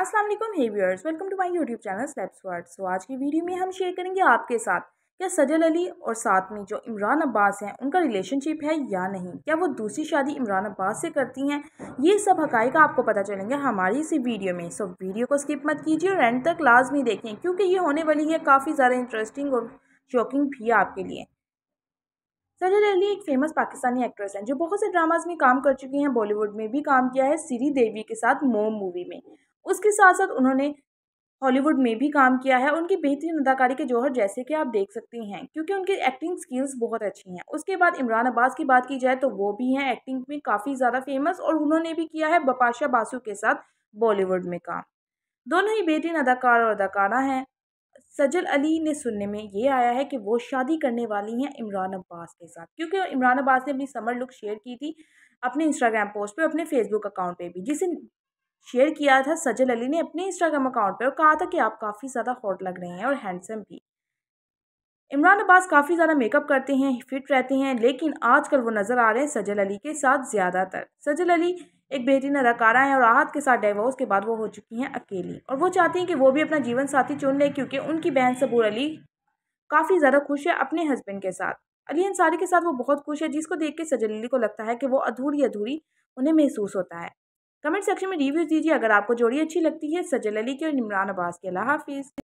असलम हेवियर्स welcome to my YouTube channel स्लेप्स वर्ड सो आज की वीडियो में हम शेयर करेंगे आपके साथ क्या सजल अली और साथ में जो इमरान अब्बास हैं उनका रिलेशनशिप है या नहीं क्या वो दूसरी शादी इमरान अब्बास से करती हैं ये सब हक आपको पता चलेंगे हमारी इसी वीडियो में सो वीडियो को स्किप मत कीजिए और एंड तक लाजमी देखें क्योंकि ये होने वाली है काफ़ी ज़्यादा इंटरेस्टिंग और शॉकिंग भी आपके लिए सजल अली एक फेमस पाकिस्तानी एक्ट्रेस हैं जो बहुत से ड्रामाज में काम कर चुकी हैं बॉलीवुड में भी काम किया है सीरी देवी के साथ मोम मूवी में उसके साथ साथ उन्होंने हॉलीवुड में भी काम किया है उनकी बेहतरीन अदाकारी के जौहर जैसे कि आप देख सकते हैं क्योंकि उनकी एक्टिंग स्किल्स बहुत अच्छी हैं उसके बाद इमरान अब्बास की बात की जाए तो वो भी हैं एक्टिंग में काफ़ी ज़्यादा फेमस और उन्होंने भी किया है बपाशा बासु के साथ बॉलीवुड में काम दोनों ही बेहतरीन अदाकार और अदाकारा हैं सजल अली ने सुनने में ये आया है कि वो शादी करने वाली हैं इमरान अब्बास के साथ क्योंकि इमरान अब्बास ने अपनी समर लुक शेयर की थी अपने इंस्टाग्राम पोस्ट पे अपने फेसबुक अकाउंट पे भी जिसे शेयर किया था सजल अली ने अपने इंस्टाग्राम अकाउंट पर और कहा था कि आप काफ़ी ज़्यादा हॉट लग रहे हैं और हैंडसम भी इमरान अब्बास काफ़ी ज़्यादा मेकअप करते हैं फिट रहते हैं लेकिन आजकल वो नज़र आ रहे हैं सजल अली के साथ ज़्यादातर सजल अली एक बेहतरीन अदाकारा हैं और आहत के साथ डिवोर्स के बाद वो हो चुकी हैं अकेली और वो चाहती हैं कि वो भी अपना जीवन साथी चुन लें क्योंकि उनकी बहन सबूर अली काफ़ी ज़्यादा खुश है अपने हस्बैंड के साथ अली अंसारी के साथ वो बहुत खुश है जिसको देख के सजल अली को लगता है कि वो अधूरी अधूरी उन्हें महसूस होता है कमेंट सेक्शन में रिव्यूज़ दीजिए अगर आपको जोड़ी अच्छी लगती है सजल अली के और इमरान अब्बास के अला हाफिज़